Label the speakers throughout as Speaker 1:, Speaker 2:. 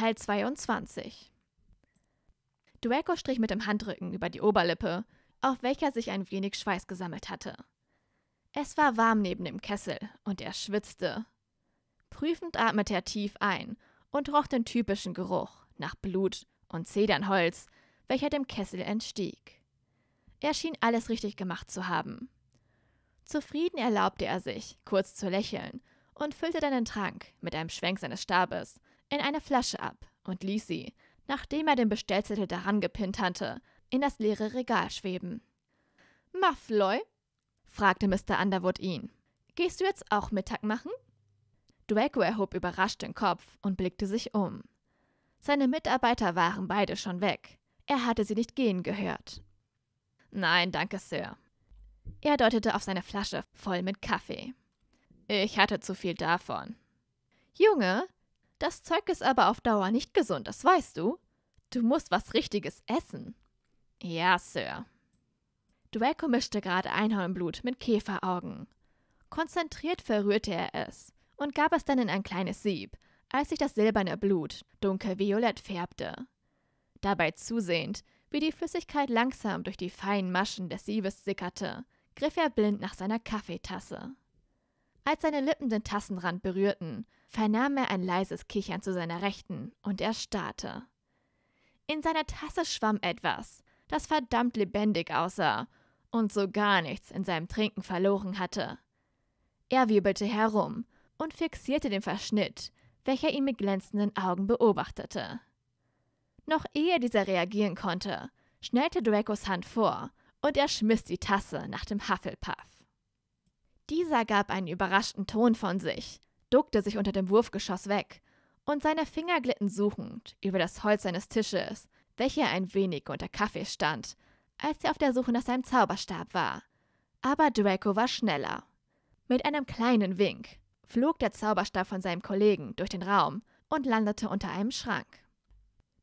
Speaker 1: Teil 22. Draco strich mit dem Handrücken über die Oberlippe, auf welcher sich ein wenig Schweiß gesammelt hatte. Es war warm neben dem Kessel und er schwitzte. Prüfend atmete er tief ein und roch den typischen Geruch nach Blut und Zedernholz, welcher dem Kessel entstieg. Er schien alles richtig gemacht zu haben. Zufrieden erlaubte er sich, kurz zu lächeln und füllte dann den Trank mit einem Schwenk seines Stabes, in eine Flasche ab und ließ sie, nachdem er den Bestellzettel daran gepinnt hatte, in das leere Regal schweben. Muffloy? fragte Mr. Underwood ihn. Gehst du jetzt auch Mittag machen? Draco erhob überrascht den Kopf und blickte sich um. Seine Mitarbeiter waren beide schon weg. Er hatte sie nicht gehen gehört. Nein, danke, Sir. Er deutete auf seine Flasche voll mit Kaffee. Ich hatte zu viel davon. Junge, das Zeug ist aber auf Dauer nicht gesund, das weißt du. Du musst was Richtiges essen. Ja, Sir. Draco mischte gerade Einhornblut mit Käferaugen. Konzentriert verrührte er es und gab es dann in ein kleines Sieb, als sich das silberne Blut dunkelviolett färbte. Dabei zusehend, wie die Flüssigkeit langsam durch die feinen Maschen des Siebes sickerte, griff er blind nach seiner Kaffeetasse. Als seine Lippen den Tassenrand berührten, vernahm er ein leises Kichern zu seiner Rechten und er starrte. In seiner Tasse schwamm etwas, das verdammt lebendig aussah und so gar nichts in seinem Trinken verloren hatte. Er wirbelte herum und fixierte den Verschnitt, welcher ihn mit glänzenden Augen beobachtete. Noch ehe dieser reagieren konnte, schnellte Dracos Hand vor und er schmiss die Tasse nach dem Hufflepuff. Dieser gab einen überraschten Ton von sich, duckte sich unter dem Wurfgeschoss weg, und seine Finger glitten suchend über das Holz seines Tisches, welcher ein wenig unter Kaffee stand, als er auf der Suche nach seinem Zauberstab war. Aber Draco war schneller. Mit einem kleinen Wink flog der Zauberstab von seinem Kollegen durch den Raum und landete unter einem Schrank.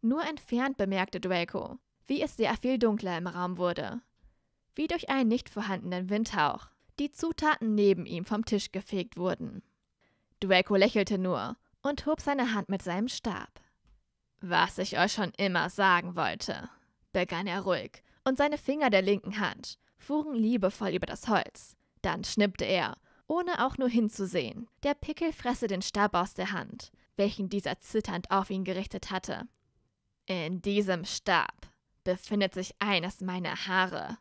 Speaker 1: Nur entfernt bemerkte Draco, wie es sehr viel dunkler im Raum wurde. Wie durch einen nicht vorhandenen Windhauch die Zutaten neben ihm vom Tisch gefegt wurden. Draco lächelte nur und hob seine Hand mit seinem Stab. Was ich euch schon immer sagen wollte, begann er ruhig, und seine Finger der linken Hand fuhren liebevoll über das Holz. Dann schnippte er, ohne auch nur hinzusehen, der Pickel fresse den Stab aus der Hand, welchen dieser zitternd auf ihn gerichtet hatte. In diesem Stab befindet sich eines meiner Haare,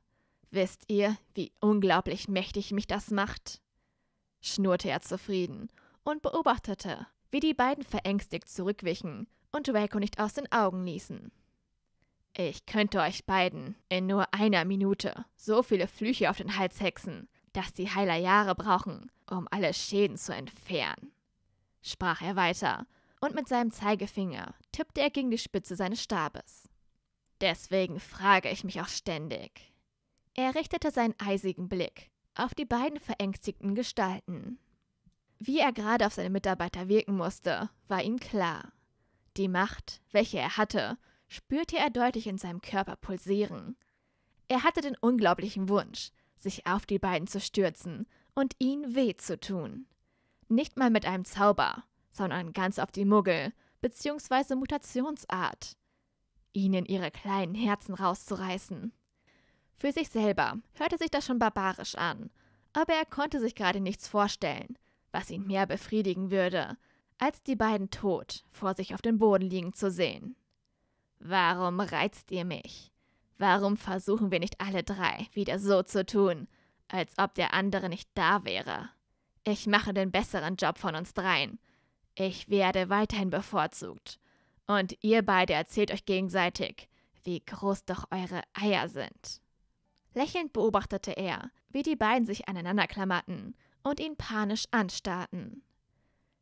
Speaker 1: Wisst ihr, wie unglaublich mächtig mich das macht? schnurrte er zufrieden und beobachtete, wie die beiden verängstigt zurückwichen und Draco nicht aus den Augen ließen. Ich könnte euch beiden in nur einer Minute so viele Flüche auf den Hals hexen, dass die Heiler Jahre brauchen, um alle Schäden zu entfernen, sprach er weiter, und mit seinem Zeigefinger tippte er gegen die Spitze seines Stabes. Deswegen frage ich mich auch ständig, er richtete seinen eisigen Blick auf die beiden verängstigten Gestalten. Wie er gerade auf seine Mitarbeiter wirken musste, war ihm klar. Die Macht, welche er hatte, spürte er deutlich in seinem Körper pulsieren. Er hatte den unglaublichen Wunsch, sich auf die beiden zu stürzen und ihnen weh zu tun. Nicht mal mit einem Zauber, sondern ganz auf die Muggel bzw. Mutationsart. Ihnen ihre kleinen Herzen rauszureißen. Für sich selber hörte sich das schon barbarisch an, aber er konnte sich gerade nichts vorstellen, was ihn mehr befriedigen würde, als die beiden tot vor sich auf dem Boden liegen zu sehen. Warum reizt ihr mich? Warum versuchen wir nicht alle drei wieder so zu tun, als ob der andere nicht da wäre? Ich mache den besseren Job von uns dreien. Ich werde weiterhin bevorzugt. Und ihr beide erzählt euch gegenseitig, wie groß doch eure Eier sind. Lächelnd beobachtete er, wie die beiden sich aneinander klammerten und ihn panisch anstarrten.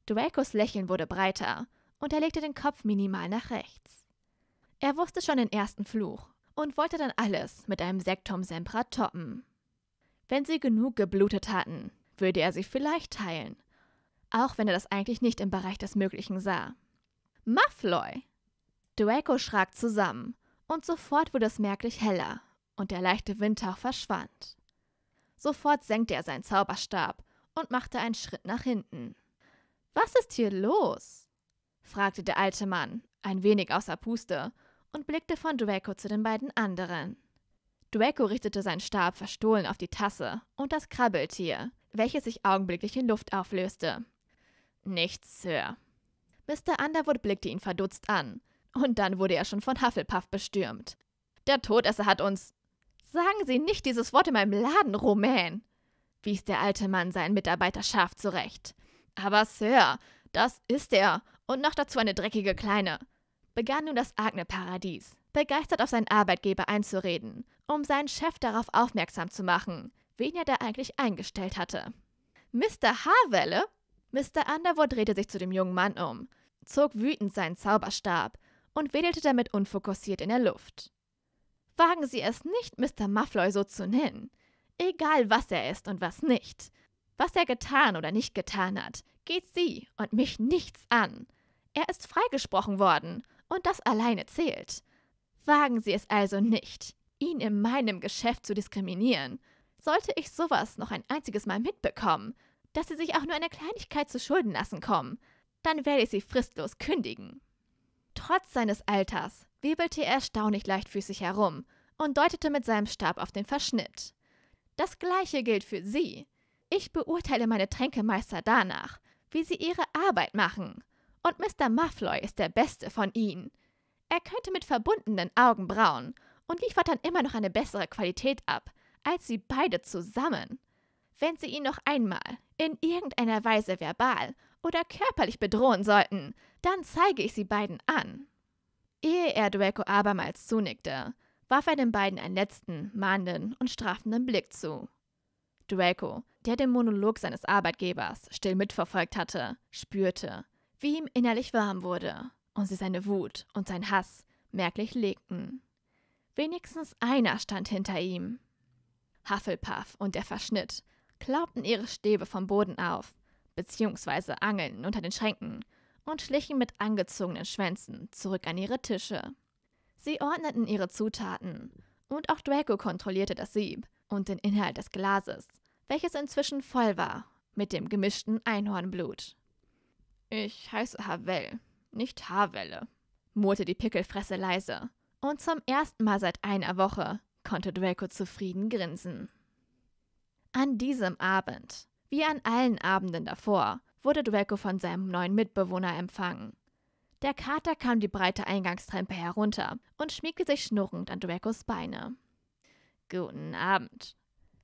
Speaker 1: Dracos Lächeln wurde breiter und er legte den Kopf minimal nach rechts. Er wusste schon den ersten Fluch und wollte dann alles mit einem Sektum Sempra toppen. Wenn sie genug geblutet hatten, würde er sie vielleicht teilen, auch wenn er das eigentlich nicht im Bereich des Möglichen sah. Muffloy! Draco schrak zusammen und sofort wurde es merklich heller und der leichte Windhauch verschwand. Sofort senkte er seinen Zauberstab und machte einen Schritt nach hinten. Was ist hier los? fragte der alte Mann, ein wenig außer Puste, und blickte von Draco zu den beiden anderen. Draco richtete seinen Stab verstohlen auf die Tasse und das Krabbeltier, welches sich augenblicklich in Luft auflöste. Nichts, Sir. Mr. Underwood blickte ihn verdutzt an, und dann wurde er schon von Hufflepuff bestürmt. Der Todesser hat uns, Sagen Sie nicht dieses Wort in meinem Laden, Romain, wies der alte Mann seinen Mitarbeiter scharf zurecht. Aber Sir, das ist er. Und noch dazu eine dreckige Kleine. Begann nun das Agne-Paradies, begeistert auf seinen Arbeitgeber einzureden, um seinen Chef darauf aufmerksam zu machen, wen er da eigentlich eingestellt hatte. Mr. Harwelle? Mr. Underwood drehte sich zu dem jungen Mann um, zog wütend seinen Zauberstab und wedelte damit unfokussiert in der Luft wagen Sie es nicht, Mr. Muffloy so zu nennen. Egal, was er ist und was nicht. Was er getan oder nicht getan hat, geht Sie und mich nichts an. Er ist freigesprochen worden und das alleine zählt. Wagen Sie es also nicht, ihn in meinem Geschäft zu diskriminieren. Sollte ich sowas noch ein einziges Mal mitbekommen, dass Sie sich auch nur eine Kleinigkeit zu Schulden lassen kommen, dann werde ich Sie fristlos kündigen. Trotz seines Alters wirbelte er erstaunlich leichtfüßig herum und deutete mit seinem Stab auf den Verschnitt. Das gleiche gilt für Sie. Ich beurteile meine Tränkemeister danach, wie sie ihre Arbeit machen. Und Mr. Muffloy ist der beste von ihnen. Er könnte mit verbundenen Augen brauen und liefert dann immer noch eine bessere Qualität ab, als sie beide zusammen. Wenn sie ihn noch einmal in irgendeiner Weise verbal oder körperlich bedrohen sollten, dann zeige ich sie beiden an. Ehe er Draco abermals zunickte, warf er den beiden einen letzten, mahnenden und strafenden Blick zu. Draco, der den Monolog seines Arbeitgebers still mitverfolgt hatte, spürte, wie ihm innerlich warm wurde und sie seine Wut und sein Hass merklich legten. Wenigstens einer stand hinter ihm. Hufflepuff und der Verschnitt klaubten ihre Stäbe vom Boden auf bzw. angeln unter den Schränken und schlichen mit angezogenen Schwänzen zurück an ihre Tische. Sie ordneten ihre Zutaten und auch Draco kontrollierte das Sieb und den Inhalt des Glases, welches inzwischen voll war mit dem gemischten Einhornblut. Ich heiße Havel, nicht Havelle, murrte die Pickelfresse leise, und zum ersten Mal seit einer Woche konnte Draco zufrieden grinsen. An diesem Abend wie an allen Abenden davor wurde Draco von seinem neuen Mitbewohner empfangen. Der Kater kam die breite Eingangstrempe herunter und schmiegte sich schnurrend an Dracos Beine. Guten Abend,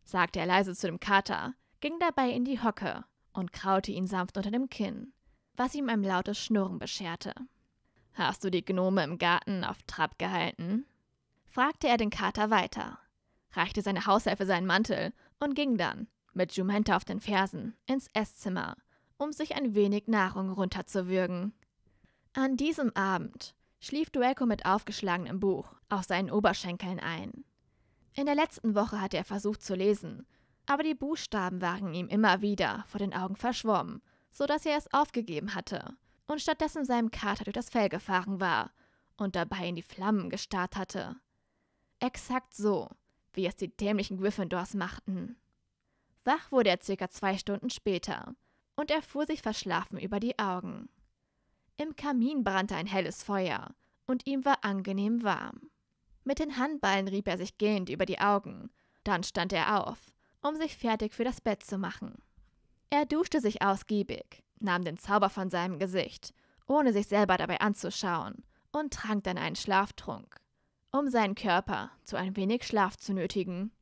Speaker 1: sagte er leise zu dem Kater, ging dabei in die Hocke und kraute ihn sanft unter dem Kinn, was ihm ein lautes Schnurren bescherte. Hast du die Gnome im Garten auf Trab gehalten? fragte er den Kater weiter, reichte seine Haushälfe seinen Mantel und ging dann, mit Jumenta auf den Fersen, ins Esszimmer, um sich ein wenig Nahrung runterzuwürgen. An diesem Abend schlief Dueco mit aufgeschlagenem Buch auf seinen Oberschenkeln ein. In der letzten Woche hatte er versucht zu lesen, aber die Buchstaben waren ihm immer wieder vor den Augen verschwommen, so dass er es aufgegeben hatte und stattdessen seinem Kater durch das Fell gefahren war und dabei in die Flammen gestarrt hatte. Exakt so, wie es die dämlichen Gryffindors machten. Wach wurde er circa zwei Stunden später und er fuhr sich verschlafen über die Augen. Im Kamin brannte ein helles Feuer und ihm war angenehm warm. Mit den Handballen rieb er sich gehend über die Augen, dann stand er auf, um sich fertig für das Bett zu machen. Er duschte sich ausgiebig, nahm den Zauber von seinem Gesicht, ohne sich selber dabei anzuschauen, und trank dann einen Schlaftrunk, um seinen Körper zu ein wenig Schlaf zu nötigen.